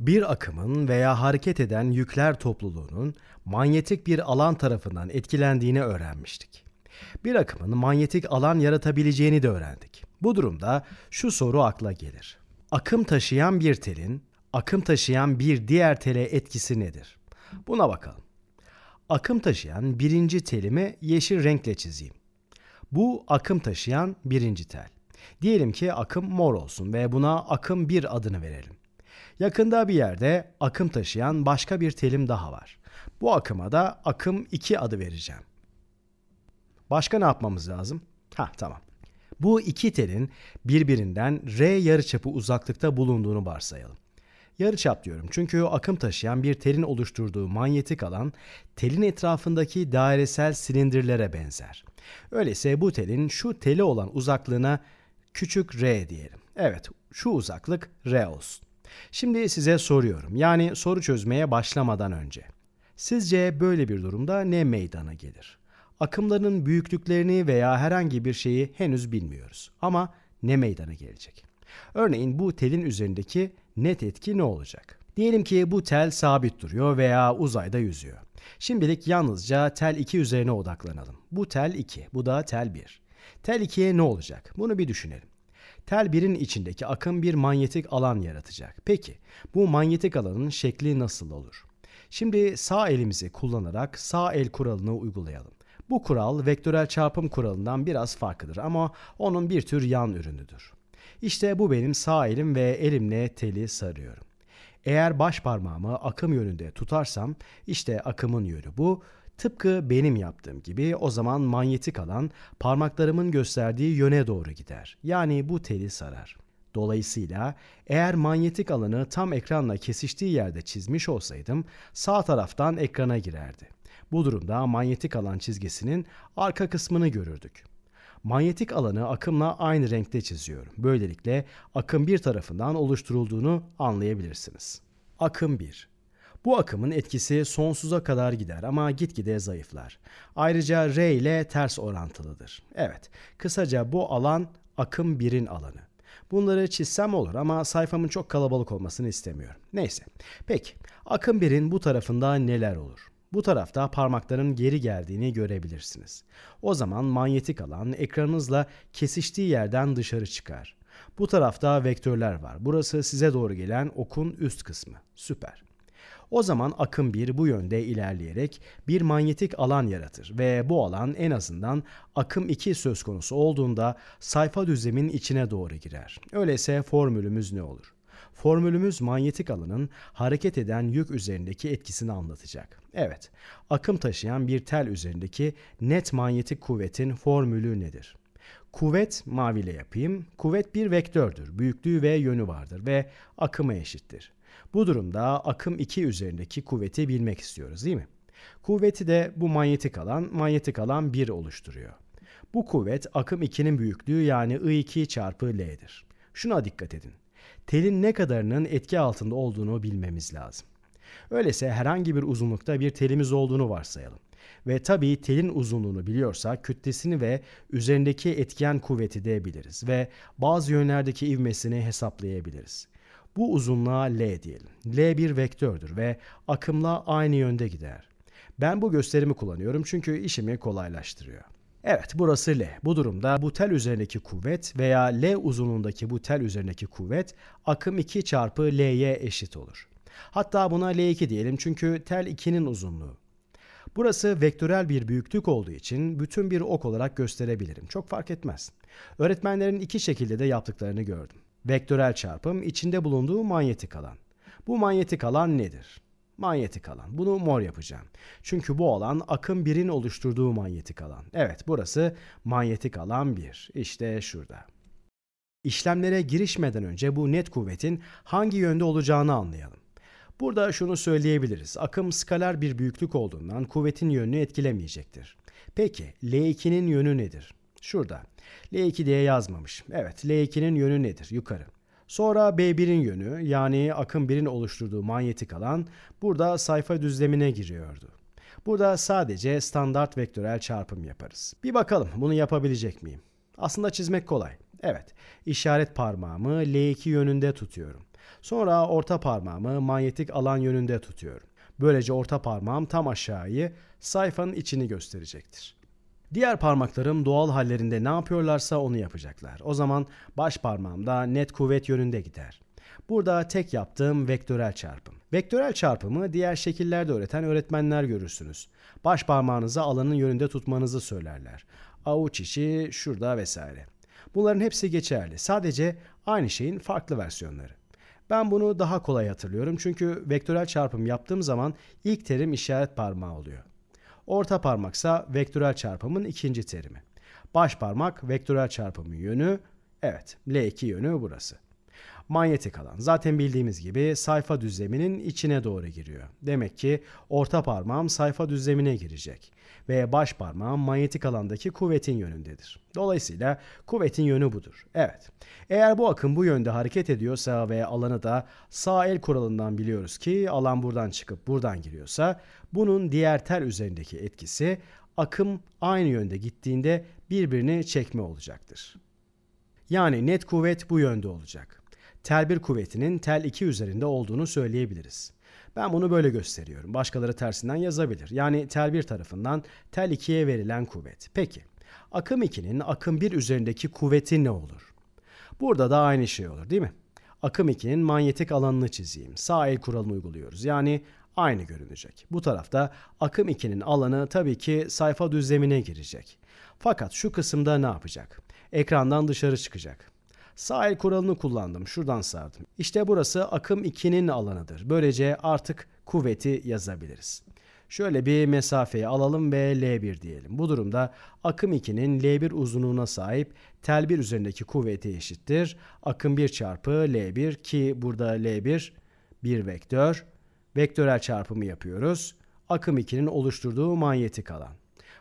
Bir akımın veya hareket eden yükler topluluğunun manyetik bir alan tarafından etkilendiğini öğrenmiştik. Bir akımın manyetik alan yaratabileceğini de öğrendik. Bu durumda şu soru akla gelir. Akım taşıyan bir telin akım taşıyan bir diğer tele etkisi nedir? Buna bakalım. Akım taşıyan birinci telimi yeşil renkle çizeyim. Bu akım taşıyan birinci tel. Diyelim ki akım mor olsun ve buna akım 1 adını verelim. Yakında bir yerde akım taşıyan başka bir telim daha var. Bu akıma da akım 2 adı vereceğim. Başka ne yapmamız lazım? Ha tamam. Bu iki telin birbirinden R yarıçapı uzaklıkta bulunduğunu varsayalım. Yarıçap diyorum çünkü akım taşıyan bir telin oluşturduğu manyetik alan telin etrafındaki dairesel silindirlere benzer. Öyleyse bu telin şu teli olan uzaklığına küçük r diyelim. Evet şu uzaklık r olsun. Şimdi size soruyorum. Yani soru çözmeye başlamadan önce. Sizce böyle bir durumda ne meydana gelir? Akımların büyüklüklerini veya herhangi bir şeyi henüz bilmiyoruz. Ama ne meydana gelecek? Örneğin bu telin üzerindeki net etki ne olacak? Diyelim ki bu tel sabit duruyor veya uzayda yüzüyor. Şimdilik yalnızca tel 2 üzerine odaklanalım. Bu tel 2, bu da tel 1. Tel 2'ye ne olacak? Bunu bir düşünelim. Tel birin içindeki akım bir manyetik alan yaratacak. Peki bu manyetik alanın şekli nasıl olur? Şimdi sağ elimizi kullanarak sağ el kuralını uygulayalım. Bu kural vektörel çarpım kuralından biraz farklıdır ama onun bir tür yan ürünüdür. İşte bu benim sağ elim ve elimle teli sarıyorum. Eğer baş parmağımı akım yönünde tutarsam işte akımın yönü bu. Tıpkı benim yaptığım gibi o zaman manyetik alan parmaklarımın gösterdiği yöne doğru gider. Yani bu teli sarar. Dolayısıyla eğer manyetik alanı tam ekranla kesiştiği yerde çizmiş olsaydım sağ taraftan ekrana girerdi. Bu durumda manyetik alan çizgisinin arka kısmını görürdük. Manyetik alanı akımla aynı renkte çiziyorum. Böylelikle akım bir tarafından oluşturulduğunu anlayabilirsiniz. Akım 1 bu akımın etkisi sonsuza kadar gider ama gitgide zayıflar. Ayrıca R ile ters orantılıdır. Evet, kısaca bu alan akım 1'in alanı. Bunları çizsem olur ama sayfamın çok kalabalık olmasını istemiyorum. Neyse. Peki, akım 1'in bu tarafında neler olur? Bu tarafta parmakların geri geldiğini görebilirsiniz. O zaman manyetik alan ekranınızla kesiştiği yerden dışarı çıkar. Bu tarafta vektörler var. Burası size doğru gelen okun üst kısmı. Süper. O zaman akım bir bu yönde ilerleyerek bir manyetik alan yaratır ve bu alan en azından akım 2 söz konusu olduğunda sayfa düzlemin içine doğru girer. Öyleyse formülümüz ne olur? Formülümüz manyetik alanın hareket eden yük üzerindeki etkisini anlatacak. Evet, akım taşıyan bir tel üzerindeki net manyetik kuvvetin formülü nedir? Kuvvet maviyle yapayım. Kuvvet bir vektördür. Büyüklüğü ve yönü vardır ve akıma eşittir. Bu durumda akım 2 üzerindeki kuvveti bilmek istiyoruz değil mi? Kuvveti de bu manyetik alan, manyetik alan 1 oluşturuyor. Bu kuvvet akım 2'nin büyüklüğü yani I2 çarpı L'dir. Şuna dikkat edin. Telin ne kadarının etki altında olduğunu bilmemiz lazım. Öyleyse herhangi bir uzunlukta bir telimiz olduğunu varsayalım. Ve tabii telin uzunluğunu biliyorsak kütlesini ve üzerindeki etken kuvveti de biliriz ve bazı yönlerdeki ivmesini hesaplayabiliriz. Bu uzunluğa L diyelim. L bir vektördür ve akımla aynı yönde gider. Ben bu gösterimi kullanıyorum çünkü işimi kolaylaştırıyor. Evet burası L. Bu durumda bu tel üzerindeki kuvvet veya L uzunluğundaki bu tel üzerindeki kuvvet akım 2 çarpı L'ye eşit olur. Hatta buna L2 diyelim çünkü tel 2'nin uzunluğu. Burası vektörel bir büyüklük olduğu için bütün bir ok olarak gösterebilirim. Çok fark etmez. Öğretmenlerin iki şekilde de yaptıklarını gördüm. Vektörel çarpım içinde bulunduğu manyetik alan. Bu manyetik alan nedir? Manyetik alan. Bunu mor yapacağım. Çünkü bu alan akım birin oluşturduğu manyetik alan. Evet burası manyetik alan 1. İşte şurada. İşlemlere girişmeden önce bu net kuvvetin hangi yönde olacağını anlayalım. Burada şunu söyleyebiliriz. Akım skalar bir büyüklük olduğundan kuvvetin yönünü etkilemeyecektir. Peki L2'nin yönü nedir? Şurada. L2 diye yazmamış. Evet L2'nin yönü nedir? Yukarı. Sonra B1'in yönü yani akım 1'in oluşturduğu manyetik alan burada sayfa düzlemine giriyordu. Burada sadece standart vektörel çarpım yaparız. Bir bakalım bunu yapabilecek miyim? Aslında çizmek kolay. Evet, işaret parmağımı L2 yönünde tutuyorum. Sonra orta parmağımı manyetik alan yönünde tutuyorum. Böylece orta parmağım tam aşağıyı sayfanın içini gösterecektir. Diğer parmaklarım doğal hallerinde ne yapıyorlarsa onu yapacaklar. O zaman baş parmağım da net kuvvet yönünde gider. Burada tek yaptığım vektörel çarpım. Vektörel çarpımı diğer şekillerde öğreten öğretmenler görürsünüz. Baş parmağınızı alanın yönünde tutmanızı söylerler. Avuç içi şurada vesaire. Bunların hepsi geçerli. Sadece aynı şeyin farklı versiyonları. Ben bunu daha kolay hatırlıyorum çünkü vektörel çarpım yaptığım zaman ilk terim işaret parmağı oluyor. Orta parmaksa vektörel çarpımın ikinci terimi. Baş parmak vektörel çarpımın yönü. Evet L2 yönü burası manyetik alan zaten bildiğimiz gibi sayfa düzleminin içine doğru giriyor. Demek ki orta parmağım sayfa düzlemine girecek ve baş parmağım manyetik alandaki kuvvetin yönündedir. Dolayısıyla kuvvetin yönü budur. Evet. Eğer bu akım bu yönde hareket ediyorsa ve alanı da sağ el kuralından biliyoruz ki alan buradan çıkıp buradan giriyorsa bunun diğer tel üzerindeki etkisi akım aynı yönde gittiğinde birbirini çekme olacaktır. Yani net kuvvet bu yönde olacak. Tel 1 kuvvetinin tel 2 üzerinde olduğunu söyleyebiliriz. Ben bunu böyle gösteriyorum. Başkaları tersinden yazabilir. Yani tel 1 tarafından tel 2'ye verilen kuvvet. Peki akım 2'nin akım 1 üzerindeki kuvveti ne olur? Burada da aynı şey olur değil mi? Akım 2'nin manyetik alanını çizeyim. Sağ el kuralını uyguluyoruz. Yani aynı görünecek. Bu tarafta akım 2'nin alanı tabii ki sayfa düzlemine girecek. Fakat şu kısımda ne yapacak? Ekrandan dışarı çıkacak. Sağ kuralını kullandım. Şuradan sardım. İşte burası akım 2'nin alanıdır. Böylece artık kuvveti yazabiliriz. Şöyle bir mesafeyi alalım ve L1 diyelim. Bu durumda akım 2'nin L1 uzunluğuna sahip tel 1 üzerindeki kuvveti eşittir. Akım 1 çarpı L1 ki burada L1 bir vektör. Vektörel çarpımı yapıyoruz. Akım 2'nin oluşturduğu manyetik alan.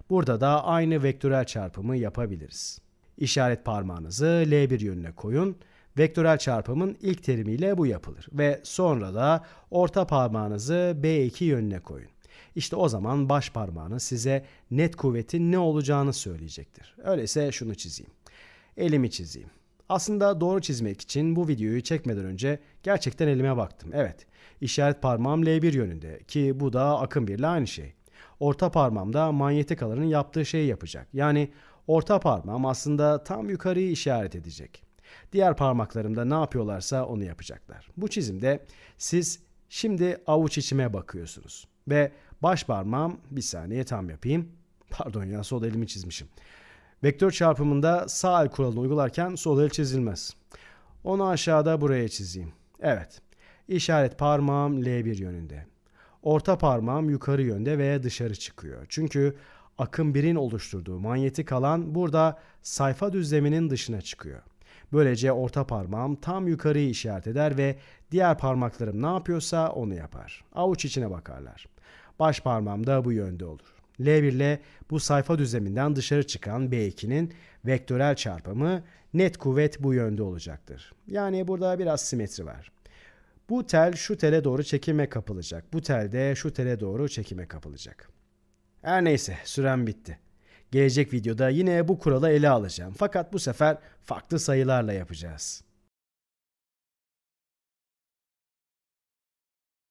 Burada da aynı vektörel çarpımı yapabiliriz. İşaret parmağınızı L1 yönüne koyun. Vektörel çarpımın ilk terimiyle bu yapılır ve sonra da orta parmağınızı B2 yönüne koyun. İşte o zaman baş parmağınız size net kuvvetin ne olacağını söyleyecektir. Öyleyse şunu çizeyim. Elimi çizeyim. Aslında doğru çizmek için bu videoyu çekmeden önce gerçekten elime baktım. Evet, işaret parmağım L1 yönünde ki bu da akım birle aynı şey. Orta parmağım da manyetik alanın yaptığı şeyi yapacak. Yani Orta parmağım aslında tam yukarıyı işaret edecek. Diğer parmaklarımda ne yapıyorlarsa onu yapacaklar. Bu çizimde siz şimdi avuç içime bakıyorsunuz. Ve baş parmağım bir saniye tam yapayım. Pardon ya sol elimi çizmişim. Vektör çarpımında sağ el kuralını uygularken sol el çizilmez. Onu aşağıda buraya çizeyim. Evet. İşaret parmağım L1 yönünde. Orta parmağım yukarı yönde veya dışarı çıkıyor. Çünkü akım birin oluşturduğu manyetik alan burada sayfa düzleminin dışına çıkıyor. Böylece orta parmağım tam yukarıyı işaret eder ve diğer parmaklarım ne yapıyorsa onu yapar. Avuç içine bakarlar. Baş parmağım da bu yönde olur. L1 ile bu sayfa düzleminden dışarı çıkan B2'nin vektörel çarpımı net kuvvet bu yönde olacaktır. Yani burada biraz simetri var. Bu tel şu tele doğru çekime kapılacak. Bu tel de şu tele doğru çekime kapılacak. Her neyse sürem bitti. Gelecek videoda yine bu kuralı ele alacağım. Fakat bu sefer farklı sayılarla yapacağız.